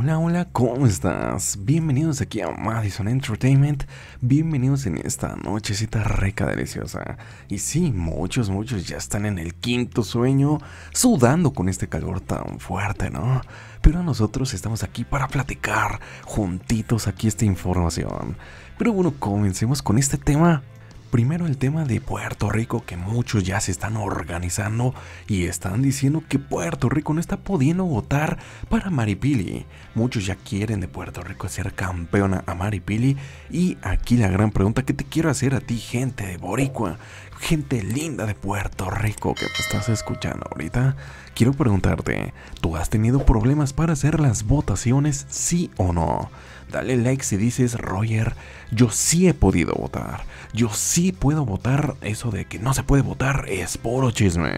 Hola, hola, ¿cómo estás? Bienvenidos aquí a Madison Entertainment. Bienvenidos en esta nochecita reca deliciosa. Y sí, muchos, muchos ya están en el quinto sueño, sudando con este calor tan fuerte, ¿no? Pero nosotros estamos aquí para platicar juntitos aquí esta información. Pero bueno, comencemos con este tema Primero el tema de Puerto Rico, que muchos ya se están organizando y están diciendo que Puerto Rico no está pudiendo votar para Maripili. Muchos ya quieren de Puerto Rico ser campeona a Maripili. Y aquí la gran pregunta que te quiero hacer a ti, gente de Boricua, gente linda de Puerto Rico que te estás escuchando ahorita, quiero preguntarte, ¿tú has tenido problemas para hacer las votaciones, sí o no? Dale like si dices, Roger, yo sí he podido votar, yo sí puedo votar, eso de que no se puede votar es puro chisme.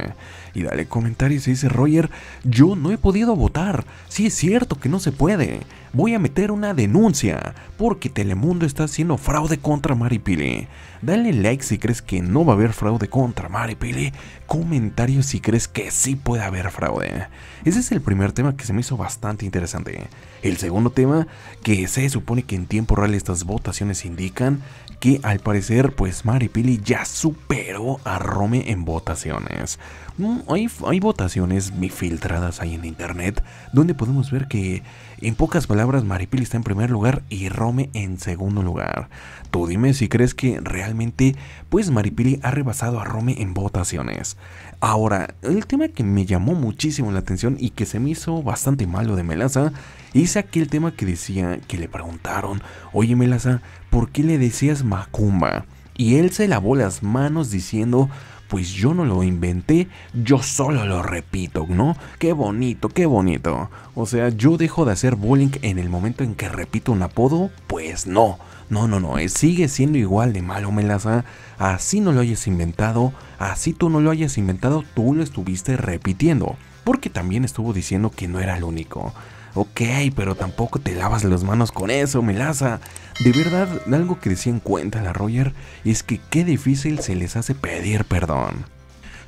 Y dale comentarios y dice Roger, yo no he podido votar, Si es cierto que no se puede. Voy a meter una denuncia porque Telemundo está haciendo fraude contra Mari Maripili. Dale like si crees que no va a haber fraude contra Mari Maripili. Comentarios si crees que sí puede haber fraude. Ese es el primer tema que se me hizo bastante interesante. El segundo tema, que se supone que en tiempo real estas votaciones indican que al parecer pues Maripili ya superó a Rome en votaciones. Mm, hay, votaciones votaciones filtradas ahí en internet donde podemos ver que en pocas palabras Maripili está en primer lugar y Rome en segundo lugar. Tú dime si crees que realmente pues Maripili ha rebasado a Rome en votaciones. Ahora, el tema que me llamó muchísimo la atención y que se me hizo bastante malo de Melaza es aquel tema que decía que le preguntaron, oye Melaza, ¿por qué le decías Macumba? Y él se lavó las manos diciendo, pues yo no lo inventé, yo solo lo repito, ¿no? Qué bonito, qué bonito. O sea, yo dejo de hacer bullying en el momento en que repito un apodo, pues no. No, no, no, eh, sigue siendo igual de malo, Melaza. Así no lo hayas inventado, así tú no lo hayas inventado, tú lo estuviste repitiendo. Porque también estuvo diciendo que no era el único. Ok, pero tampoco te lavas las manos con eso, melaza. De verdad, algo que decía en cuenta la Roger es que qué difícil se les hace pedir perdón.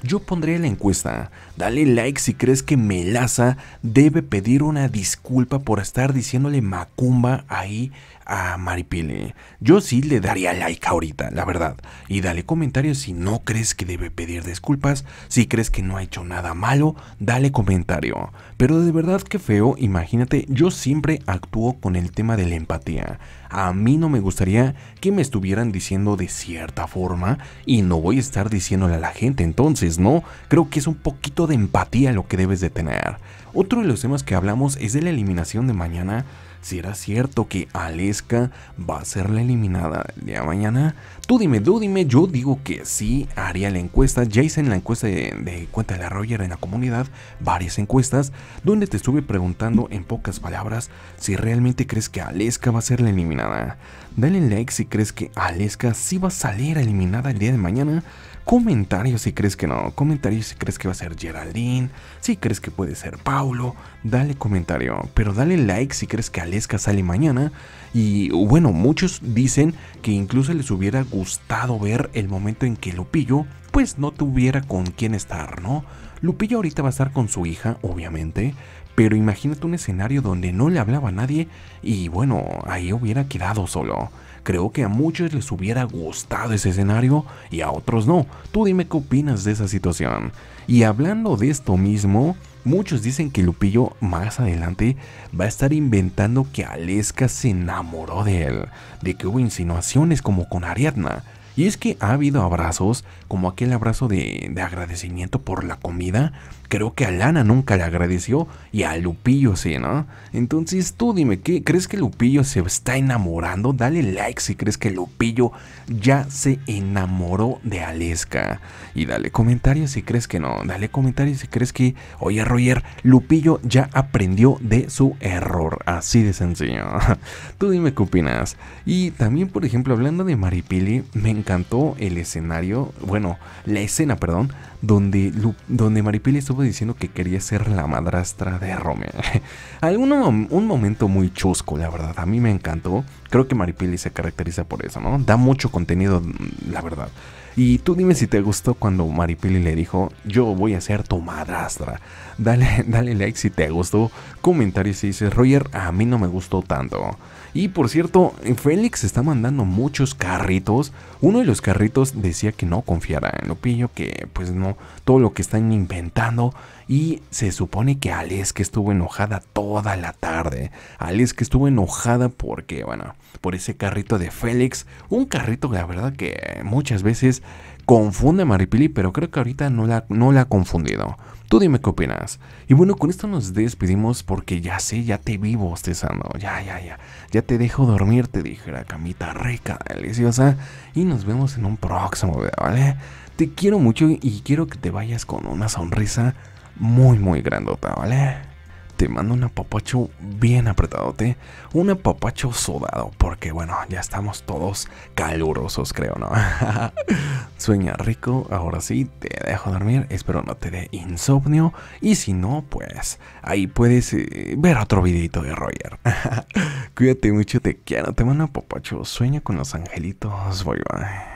Yo pondré la encuesta. Dale like si crees que Melaza debe pedir una disculpa por estar diciéndole macumba ahí a Maripile. Yo sí le daría like ahorita, la verdad. Y dale comentarios si no crees que debe pedir disculpas, si crees que no ha hecho nada malo, dale comentario. Pero de verdad que feo, imagínate, yo siempre actúo con el tema de la empatía a mí no me gustaría que me estuvieran diciendo de cierta forma y no voy a estar diciéndole a la gente. Entonces, no, creo que es un poquito de empatía lo que debes de tener. Otro de los temas que hablamos es de la eliminación de mañana si era cierto que Aleska va a ser la eliminada el día de mañana. Tú dime, tú dime, yo digo que sí, haría la encuesta. en la encuesta de, de cuenta de la Roger en la comunidad, varias encuestas, donde te estuve preguntando en pocas palabras si realmente crees que Aleska va a ser la eliminada. Dale like si crees que Aleska sí va a salir eliminada el día de mañana. Comentario si crees que no. Comentario si crees que va a ser Geraldine. Si crees que puede ser Paulo. Dale comentario. Pero dale like si crees que Aleska sale mañana. Y bueno, muchos dicen que incluso les hubiera gustado ver el momento en que Lupillo pues no tuviera con quién estar, ¿no? Lupillo ahorita va a estar con su hija, obviamente. Pero imagínate un escenario donde no le hablaba a nadie y bueno, ahí hubiera quedado solo. Creo que a muchos les hubiera gustado ese escenario y a otros no. Tú dime qué opinas de esa situación. Y hablando de esto mismo, muchos dicen que Lupillo más adelante va a estar inventando que Aleska se enamoró de él, de que hubo insinuaciones como con Ariadna. Y es que ha habido abrazos, como aquel abrazo de, de agradecimiento por la comida, Creo que a Lana nunca le agradeció y a Lupillo sí, ¿no? Entonces tú dime, ¿qué? ¿Crees que Lupillo se está enamorando? Dale like si crees que Lupillo ya se enamoró de Aleska. Y dale comentarios si crees que no. Dale comentarios si crees que, oye Roger, Lupillo ya aprendió de su error. Así de sencillo. tú dime qué opinas. Y también, por ejemplo, hablando de Maripili, me encantó el escenario, bueno, la escena, perdón, donde, donde Maripili estuvo diciendo que quería ser la madrastra de Romeo. un momento muy chusco, la verdad, a mí me encantó. Creo que Maripili se caracteriza por eso, ¿no? Da mucho contenido, la verdad. Y tú dime si te gustó cuando Maripili le dijo, yo voy a ser tu madrastra. Dale, dale like si te gustó, comentario si dices, Roger, a mí no me gustó tanto. Y por cierto, Félix está mandando muchos carritos. Uno de los carritos decía que no confiara en Lupillo, que pues no, todo lo que están inventando. Y se supone que Alex que estuvo enojada toda la tarde. Alex que estuvo enojada porque, bueno, por ese carrito de Félix. Un carrito, la verdad, que muchas veces confunde a Maripili, pero creo que ahorita no la, ha confundido. Tú dime qué opinas. Y bueno, con esto nos despedimos porque ya sé, ya te vivo, bostezando. Ya, ya, ya. Ya te dejo dormir, te dije, la camita rica, deliciosa. Y nos vemos en un próximo video, ¿vale? Te quiero mucho y quiero que te vayas con una sonrisa muy, muy grandota, ¿vale? te mando un apapacho bien te un apapacho sudado, porque bueno, ya estamos todos calurosos, creo, ¿no? Sueña rico, ahora sí, te dejo dormir, espero no te dé insomnio, y si no, pues ahí puedes eh, ver otro videito de Roger. Cuídate mucho, te quiero, te mando un apapacho, sueña con los angelitos, voy bye.